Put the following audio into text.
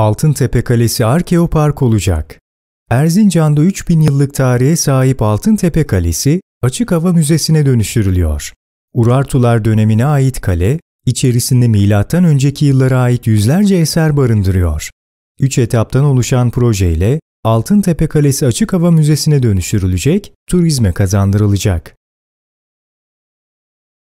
Altıntepe Kalesi Arkeopark olacak. Erzincan'da 3000 yıllık tarihe sahip Altıntepe Kalesi, açık hava müzesine dönüştürülüyor. Urartular dönemine ait kale, içerisinde milattan önceki yıllara ait yüzlerce eser barındırıyor. Üç etaptan oluşan projeyle Altıntepe Kalesi Açık Hava Müzesi'ne dönüştürülecek, turizme kazandırılacak.